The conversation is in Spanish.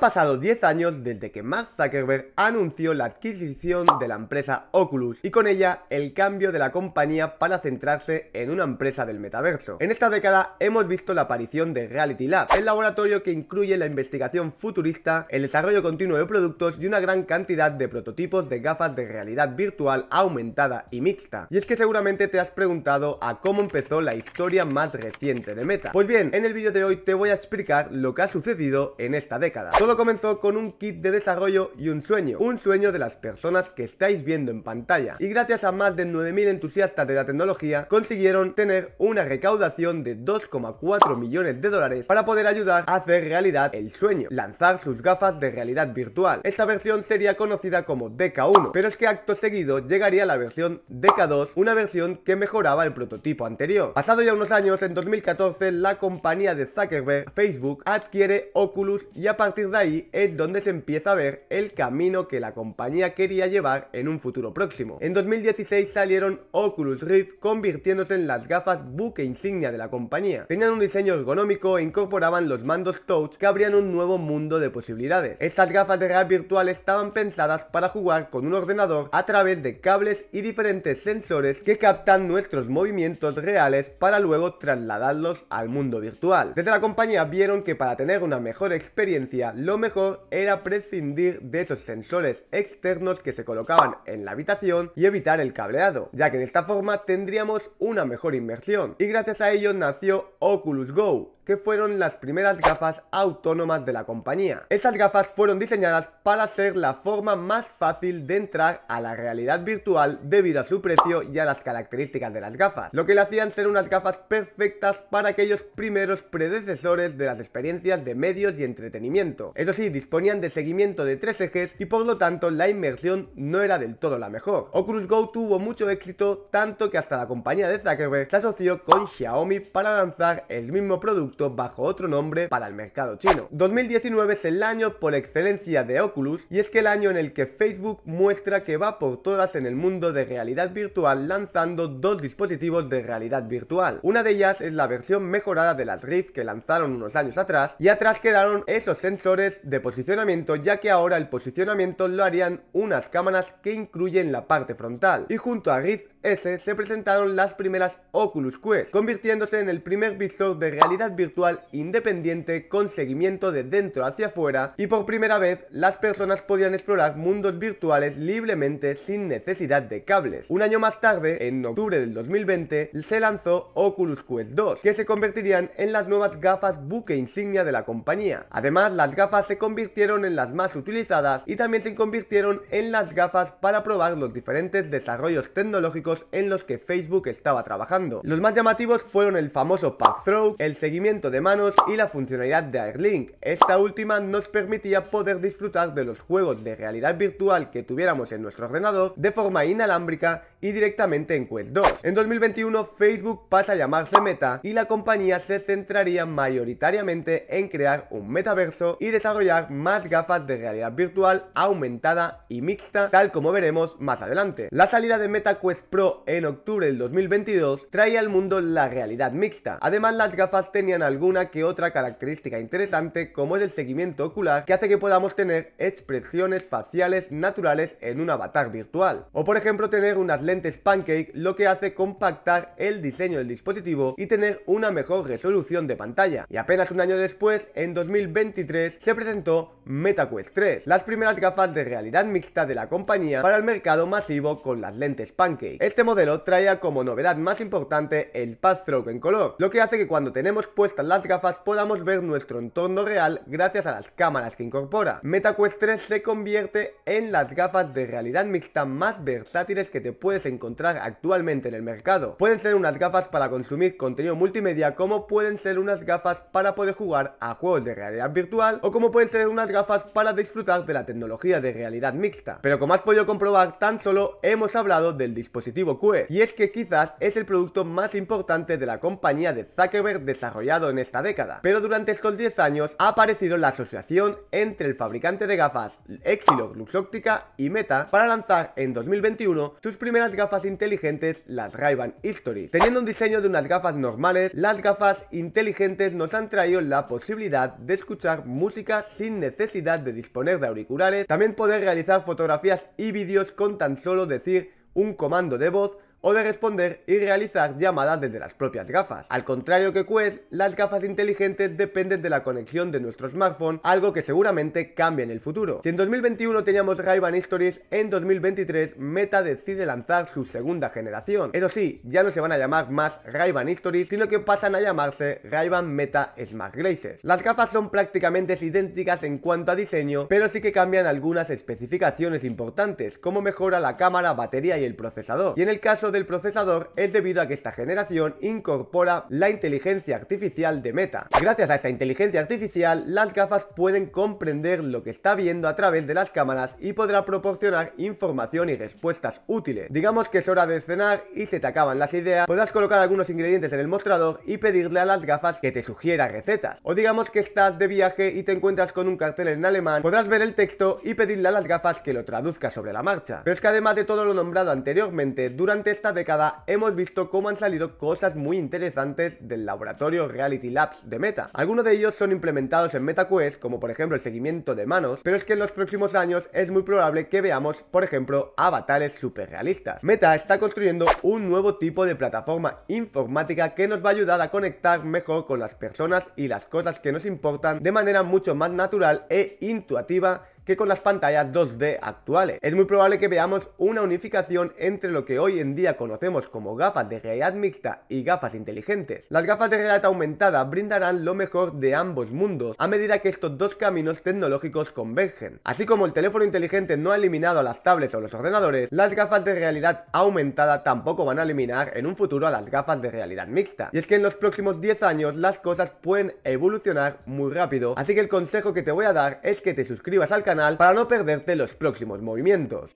Han pasado 10 años desde que Matt Zuckerberg anunció la adquisición de la empresa Oculus y con ella el cambio de la compañía para centrarse en una empresa del metaverso. En esta década hemos visto la aparición de Reality Lab, el laboratorio que incluye la investigación futurista, el desarrollo continuo de productos y una gran cantidad de prototipos de gafas de realidad virtual aumentada y mixta. Y es que seguramente te has preguntado a cómo empezó la historia más reciente de Meta. Pues bien, en el vídeo de hoy te voy a explicar lo que ha sucedido en esta década. Todo comenzó con un kit de desarrollo y un sueño, un sueño de las personas que estáis viendo en pantalla. Y gracias a más de 9.000 entusiastas de la tecnología, consiguieron tener una recaudación de 2,4 millones de dólares para poder ayudar a hacer realidad el sueño, lanzar sus gafas de realidad virtual. Esta versión sería conocida como DK1, pero es que acto seguido llegaría la versión DK2, una versión que mejoraba el prototipo anterior. Pasado ya unos años, en 2014, la compañía de Zuckerberg, Facebook, adquiere Oculus y a partir de ahí es donde se empieza a ver el camino que la compañía quería llevar en un futuro próximo. En 2016 salieron Oculus Rift convirtiéndose en las gafas buque insignia de la compañía. Tenían un diseño ergonómico e incorporaban los mandos touch que abrían un nuevo mundo de posibilidades. Estas gafas de realidad virtual estaban pensadas para jugar con un ordenador a través de cables y diferentes sensores que captan nuestros movimientos reales para luego trasladarlos al mundo virtual. Desde la compañía vieron que para tener una mejor experiencia lo mejor era prescindir de esos sensores externos que se colocaban en la habitación y evitar el cableado, ya que de esta forma tendríamos una mejor inmersión. Y gracias a ello nació Oculus Go, que fueron las primeras gafas autónomas de la compañía. Esas gafas fueron diseñadas para ser la forma más fácil de entrar a la realidad virtual debido a su precio y a las características de las gafas, lo que le hacían ser unas gafas perfectas para aquellos primeros predecesores de las experiencias de medios y entretenimiento. Eso sí, disponían de seguimiento de tres ejes y por lo tanto la inmersión no era del todo la mejor. Oculus Go tuvo mucho éxito, tanto que hasta la compañía de Zuckerberg se asoció con Xiaomi para lanzar el mismo producto bajo otro nombre para el mercado chino. 2019 es el año por excelencia de Oculus y es que el año en el que Facebook muestra que va por todas en el mundo de realidad virtual lanzando dos dispositivos de realidad virtual. Una de ellas es la versión mejorada de las Rift que lanzaron unos años atrás y atrás quedaron esos sensores de posicionamiento ya que ahora el posicionamiento lo harían unas cámaras que incluyen la parte frontal y junto a Rift ese se presentaron las primeras Oculus Quest, convirtiéndose en el primer visor de realidad virtual independiente con seguimiento de dentro hacia afuera y por primera vez las personas podían explorar mundos virtuales libremente sin necesidad de cables. Un año más tarde, en octubre del 2020, se lanzó Oculus Quest 2, que se convertirían en las nuevas gafas buque insignia de la compañía. Además, las gafas se convirtieron en las más utilizadas y también se convirtieron en las gafas para probar los diferentes desarrollos tecnológicos en los que Facebook estaba trabajando. Los más llamativos fueron el famoso path throw, el seguimiento de manos y la funcionalidad de AirLink. Esta última nos permitía poder disfrutar de los juegos de realidad virtual que tuviéramos en nuestro ordenador de forma inalámbrica y directamente en Quest 2. En 2021 Facebook pasa a llamarse Meta y la compañía se centraría mayoritariamente en crear un metaverso y desarrollar más gafas de realidad virtual aumentada y mixta, tal como veremos más adelante. La salida de Meta Quest Pro en octubre del 2022 trae al mundo la realidad mixta. Además las gafas tenían alguna que otra característica interesante como es el seguimiento ocular que hace que podamos tener expresiones faciales naturales en un avatar virtual. O por ejemplo tener unas lentes pancake lo que hace compactar el diseño del dispositivo y tener una mejor resolución de pantalla. Y apenas un año después, en 2023, se presentó MetaQuest 3, las primeras gafas de realidad mixta de la compañía para el mercado masivo con las lentes pancake. Este modelo traía como novedad más importante el Path en color, lo que hace que cuando tenemos puestas las gafas podamos ver nuestro entorno real gracias a las cámaras que incorpora. MetaQuest 3 se convierte en las gafas de realidad mixta más versátiles que te puedes encontrar actualmente en el mercado. Pueden ser unas gafas para consumir contenido multimedia como pueden ser unas gafas para poder jugar a juegos de realidad virtual o como pueden ser unas gafas para disfrutar de la tecnología de realidad mixta. Pero como has podido comprobar, tan solo hemos hablado del dispositivo e. y es que quizás es el producto más importante de la compañía de Zuckerberg desarrollado en esta década, pero durante estos 10 años ha aparecido la asociación entre el fabricante de gafas Exilor Luxóptica y Meta para lanzar en 2021 sus primeras gafas inteligentes, las Ray-Ban Histories. Teniendo un diseño de unas gafas normales, las gafas inteligentes nos han traído la posibilidad de escuchar música sin necesidad de disponer de auriculares, también poder realizar fotografías y vídeos con tan solo decir un comando de voz o de responder y realizar llamadas desde las propias gafas. Al contrario que Quest, las gafas inteligentes dependen de la conexión de nuestro smartphone, algo que seguramente cambia en el futuro. Si en 2021 teníamos Ray-Ban Stories, en 2023 Meta decide lanzar su segunda generación. Eso sí, ya no se van a llamar más Ray-Ban Stories, sino que pasan a llamarse Ray-Ban Meta Smart Glasses. Las gafas son prácticamente idénticas en cuanto a diseño, pero sí que cambian algunas especificaciones importantes, como mejora la cámara, batería y el procesador. Y en el caso del procesador es debido a que esta generación incorpora la inteligencia artificial de Meta. Gracias a esta inteligencia artificial, las gafas pueden comprender lo que está viendo a través de las cámaras y podrá proporcionar información y respuestas útiles. Digamos que es hora de cenar y se te acaban las ideas, podrás colocar algunos ingredientes en el mostrador y pedirle a las gafas que te sugiera recetas. O digamos que estás de viaje y te encuentras con un cartel en alemán, podrás ver el texto y pedirle a las gafas que lo traduzca sobre la marcha. Pero es que además de todo lo nombrado anteriormente, durante esta década hemos visto cómo han salido cosas muy interesantes del laboratorio Reality Labs de Meta. Algunos de ellos son implementados en MetaQuest, como por ejemplo el seguimiento de manos, pero es que en los próximos años es muy probable que veamos, por ejemplo, avatares superrealistas. Meta está construyendo un nuevo tipo de plataforma informática que nos va a ayudar a conectar mejor con las personas y las cosas que nos importan de manera mucho más natural e intuitiva que con las pantallas 2D actuales. Es muy probable que veamos una unificación entre lo que hoy en día conocemos como gafas de realidad mixta y gafas inteligentes. Las gafas de realidad aumentada brindarán lo mejor de ambos mundos a medida que estos dos caminos tecnológicos convergen. Así como el teléfono inteligente no ha eliminado a las tablets o los ordenadores, las gafas de realidad aumentada tampoco van a eliminar en un futuro a las gafas de realidad mixta. Y es que en los próximos 10 años las cosas pueden evolucionar muy rápido, así que el consejo que te voy a dar es que te suscribas al canal para no perderte los próximos movimientos.